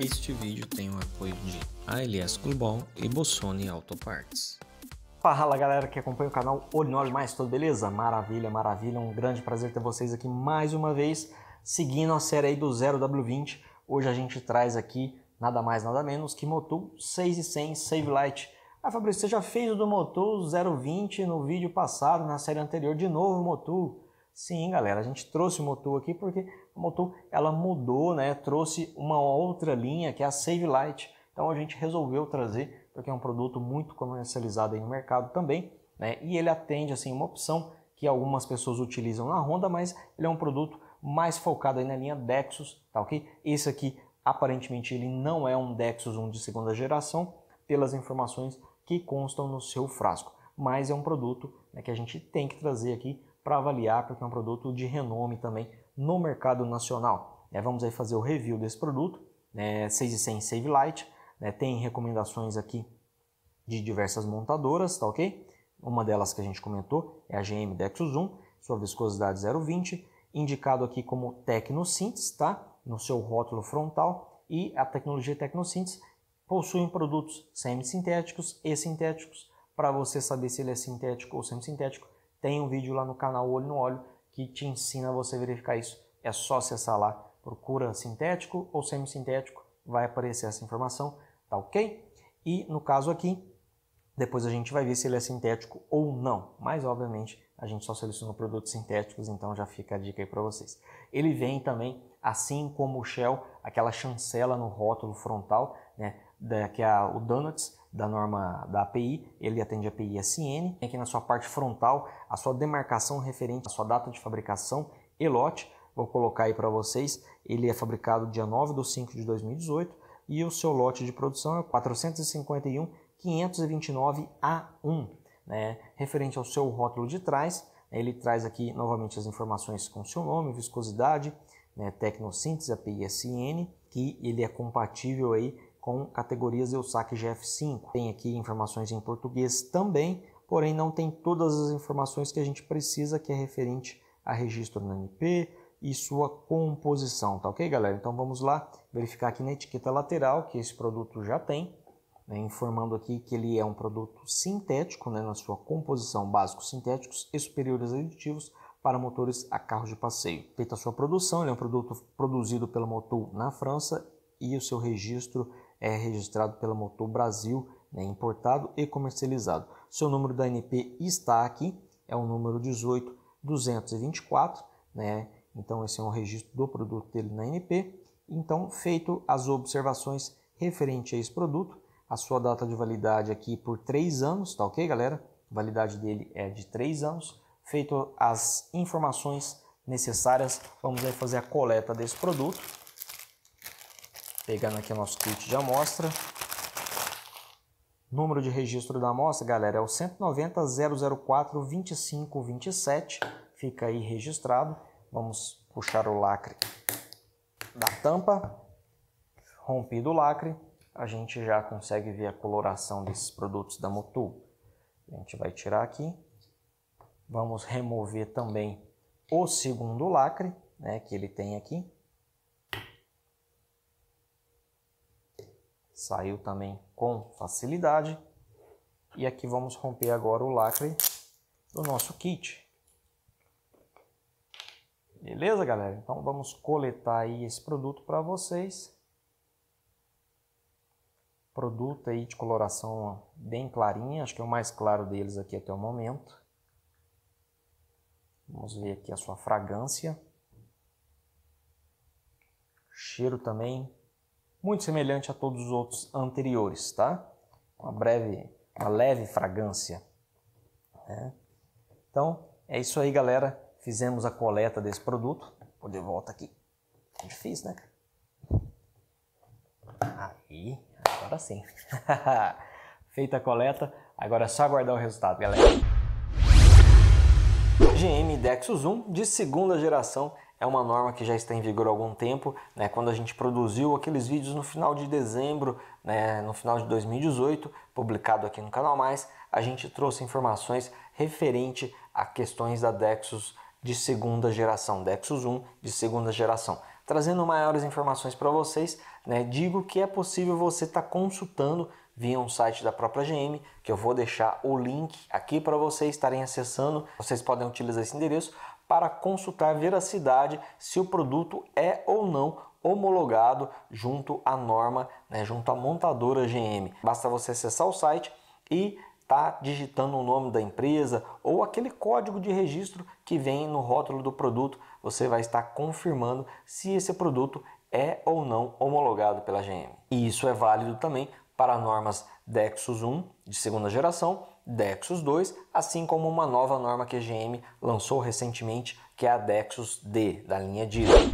Este vídeo tem o apoio de ALS Global e Bossoni Parts. Fala galera que acompanha o canal Olho Mais, tudo beleza? Maravilha, maravilha, um grande prazer ter vocês aqui mais uma vez, seguindo a série aí do 0W20. Hoje a gente traz aqui nada mais nada menos que Motul 100 Save Light ah, Fabrício, você já fez o do Motul 020 no vídeo passado, na série anterior, de novo o Motul. Sim, galera, a gente trouxe o Motul aqui porque o Motul ela mudou, né? Trouxe uma outra linha que é a Save Light. Então a gente resolveu trazer porque é um produto muito comercializado no mercado também, né? E ele atende assim uma opção que algumas pessoas utilizam na Honda, mas ele é um produto mais focado na linha Dexus, tá ok? Esse aqui aparentemente ele não é um Dexus 1 de segunda geração, pelas informações que constam no seu frasco. Mas é um produto né, que a gente tem que trazer aqui para avaliar, porque é um produto de renome também no mercado nacional. É, vamos aí fazer o review desse produto, né, 100 Save Light, né, tem recomendações aqui de diversas montadoras, tá ok? Uma delas que a gente comentou é a GM Dexo Zoom, sua viscosidade 0,20, indicado aqui como Tecnosynthesis, tá? No seu rótulo frontal e a tecnologia Tecnosynthesis possuem produtos semissintéticos e sintéticos. Para você saber se ele é sintético ou semissintético, tem um vídeo lá no canal Olho no Óleo que te ensina você a verificar isso. É só acessar lá, procura sintético ou semissintético, vai aparecer essa informação, tá ok? E no caso aqui, depois a gente vai ver se ele é sintético ou não, mas obviamente a gente só seleciona produtos sintéticos, então já fica a dica aí para vocês. Ele vem também, assim como o Shell, aquela chancela no rótulo frontal, né? da, que é a, o Donuts, da norma da API, ele atende a API SN, aqui na sua parte frontal a sua demarcação referente à sua data de fabricação e lote, vou colocar aí para vocês, ele é fabricado dia 9 de 5 de 2018 e o seu lote de produção é 529 a 1 né? referente ao seu rótulo de trás, ele traz aqui novamente as informações com seu nome, viscosidade, né? tecnosíntese, API SN, que ele é compatível aí com categorias EUSAC GF5. Tem aqui informações em português também, porém não tem todas as informações que a gente precisa que é referente a registro no NP e sua composição, tá ok, galera? Então vamos lá verificar aqui na etiqueta lateral que esse produto já tem, né, informando aqui que ele é um produto sintético, né, na sua composição básicos sintéticos e superiores aditivos para motores a carros de passeio. Feita a sua produção, ele é um produto produzido pelo Motul na França e o seu registro é registrado pela Motor Brasil, né, importado e comercializado. Seu número da NP está aqui, é o número 18224, né? Então esse é um registro do produto dele na NP. Então, feito as observações referente a esse produto, a sua data de validade aqui por 3 anos, tá OK, galera? A validade dele é de 3 anos. Feito as informações necessárias, vamos aí fazer a coleta desse produto. Pegando aqui o nosso kit de amostra. Número de registro da amostra, galera, é o 190-004-2527. Fica aí registrado. Vamos puxar o lacre da tampa. Rompido o lacre, a gente já consegue ver a coloração desses produtos da Motul. A gente vai tirar aqui. Vamos remover também o segundo lacre, né, que ele tem aqui. saiu também com facilidade. E aqui vamos romper agora o lacre do nosso kit. Beleza, galera? Então vamos coletar aí esse produto para vocês. Produto aí de coloração bem clarinha, acho que é o mais claro deles aqui até o momento. Vamos ver aqui a sua fragrância. Cheiro também muito semelhante a todos os outros anteriores, tá? Uma breve, uma leve fragrância. Né? Então, é isso aí, galera. Fizemos a coleta desse produto. Vou de volta aqui. É difícil, né? Aí, agora sim. Feita a coleta, agora é só aguardar o resultado, galera. GM Dexus 1 de segunda geração é uma norma que já está em vigor há algum tempo, né? quando a gente produziu aqueles vídeos no final de dezembro, né? no final de 2018, publicado aqui no canal Mais, a gente trouxe informações referente a questões da Dexus de segunda geração, Dexus 1 de segunda geração. Trazendo maiores informações para vocês, né? digo que é possível você estar tá consultando via um site da própria GM, que eu vou deixar o link aqui para vocês estarem acessando. Vocês podem utilizar esse endereço para consultar a veracidade se o produto é ou não homologado junto à norma, né, junto à montadora GM. Basta você acessar o site e tá digitando o nome da empresa ou aquele código de registro que vem no rótulo do produto, você vai estar confirmando se esse produto é ou não homologado pela GM. E isso é válido também para normas Dexus 1 de segunda geração Dexus 2, assim como uma nova norma que a GM lançou recentemente, que é a Dexus D, da linha diesel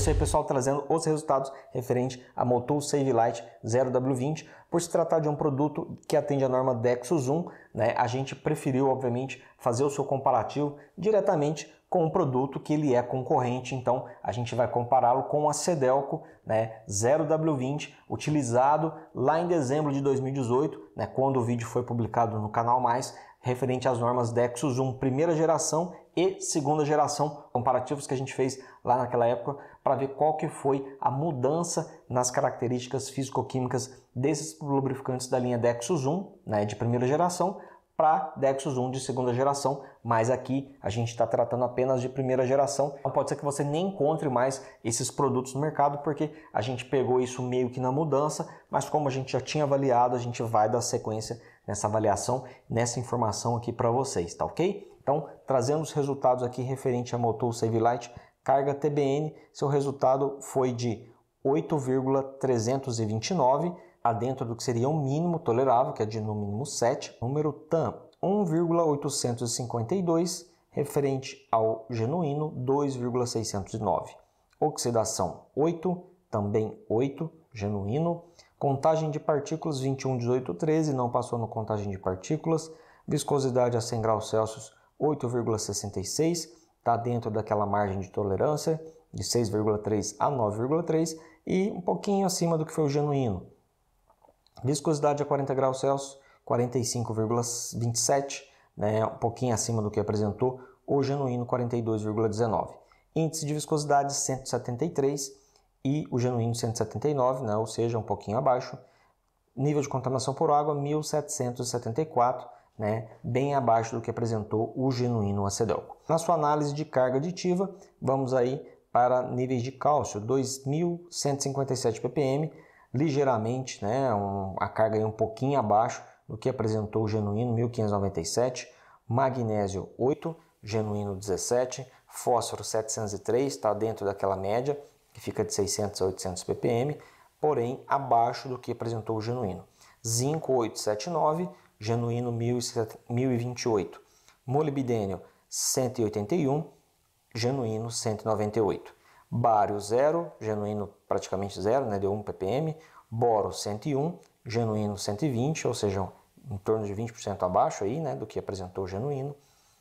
isso aí, pessoal, trazendo os resultados referente à Motul Save Light 0W20. Por se tratar de um produto que atende a norma Dexus 1, né, a gente preferiu, obviamente, fazer o seu comparativo diretamente com um produto que ele é concorrente, então a gente vai compará-lo com a Cedelco né, 0W20, utilizado lá em dezembro de 2018, né, quando o vídeo foi publicado no canal Mais, referente às normas Dexus 1 primeira geração e segunda geração, comparativos que a gente fez lá naquela época para ver qual que foi a mudança nas características físico-químicas desses lubrificantes da linha Dexus 1, né, de primeira geração, para Dexus 1 de segunda geração, mas aqui a gente está tratando apenas de primeira geração. Então pode ser que você nem encontre mais esses produtos no mercado, porque a gente pegou isso meio que na mudança, mas como a gente já tinha avaliado, a gente vai dar sequência nessa avaliação, nessa informação aqui para vocês, tá ok? Então, trazendo os resultados aqui referente a motor Save Light Carga TBN, seu resultado foi de 8,329, adentro do que seria o mínimo tolerável, que é de no mínimo 7. Número TAM, 1,852, referente ao genuíno, 2,609. Oxidação, 8, também 8, genuíno. Contagem de partículas, 21, 18, 13, não passou no contagem de partículas. Viscosidade a 100 graus Celsius, 8,66 está dentro daquela margem de tolerância de 6,3 a 9,3 e um pouquinho acima do que foi o genuíno. Viscosidade a 40 graus Celsius, 45,27, né, um pouquinho acima do que apresentou o genuíno 42,19. Índice de viscosidade 173 e o genuíno 179, né, ou seja, um pouquinho abaixo. Nível de contaminação por água 1774 né, bem abaixo do que apresentou o genuíno acedelco. Na sua análise de carga aditiva, vamos aí para níveis de cálcio, 2.157 ppm, ligeiramente, né, um, a carga aí um pouquinho abaixo do que apresentou o genuíno 1597, magnésio 8, genuíno 17, fósforo 703, está dentro daquela média, que fica de 600 a 800 ppm, porém abaixo do que apresentou o genuíno. Zinco 879, genuíno 1028, molibdênio 181, genuíno 198, bário 0, genuíno praticamente 0, né, deu 1 ppm, boro 101, genuíno 120, ou seja, em torno de 20% abaixo aí, né, do que apresentou o genuíno,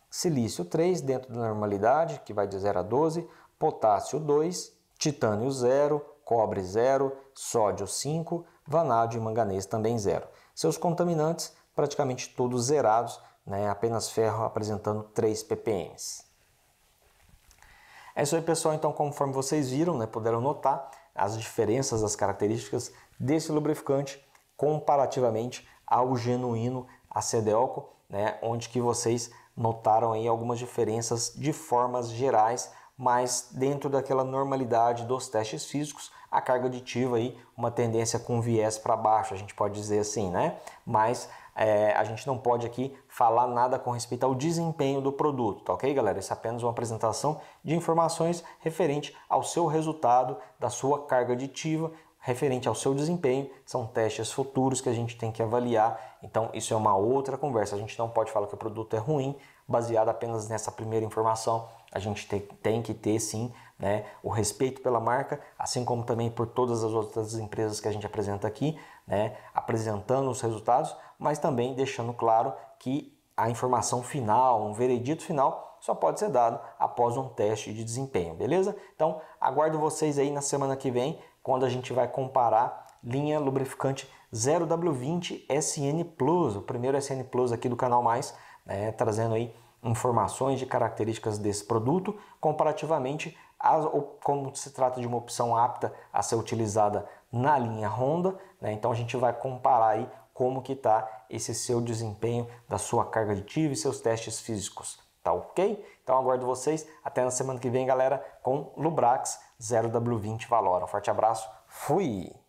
silício 3 dentro da normalidade, que vai de 0 a 12, potássio 2, titânio 0, cobre 0, sódio 5, vanádio e manganês também 0. Seus contaminantes praticamente todos zerados, né? apenas ferro apresentando 3 ppm. É isso aí, pessoal. Então, conforme vocês viram, né, puderam notar as diferenças das características desse lubrificante comparativamente ao genuíno acedelco, né, onde que vocês notaram aí algumas diferenças de formas gerais, mas dentro daquela normalidade dos testes físicos, a carga aditiva aí uma tendência com viés para baixo, a gente pode dizer assim, né? Mas é, a gente não pode aqui falar nada com respeito ao desempenho do produto, tá ok, galera? Isso é apenas uma apresentação de informações referente ao seu resultado, da sua carga aditiva, referente ao seu desempenho, são testes futuros que a gente tem que avaliar. Então, isso é uma outra conversa. A gente não pode falar que o produto é ruim baseado apenas nessa primeira informação. A gente tem, tem que ter sim né, o respeito pela marca, assim como também por todas as outras empresas que a gente apresenta aqui, né, apresentando os resultados, mas também deixando claro que a informação final, um veredito final, só pode ser dado após um teste de desempenho, beleza? Então, aguardo vocês aí na semana que vem, quando a gente vai comparar linha lubrificante 0W20 SN Plus, o primeiro SN Plus aqui do canal Mais, né, trazendo aí informações de características desse produto comparativamente a, como se trata de uma opção apta a ser utilizada na linha Honda, né, então a gente vai comparar aí como que está esse seu desempenho da sua carga aditiva e seus testes físicos. Tá ok? Então aguardo vocês. Até na semana que vem, galera, com Lubrax 0W20 Valora. Um forte abraço. Fui!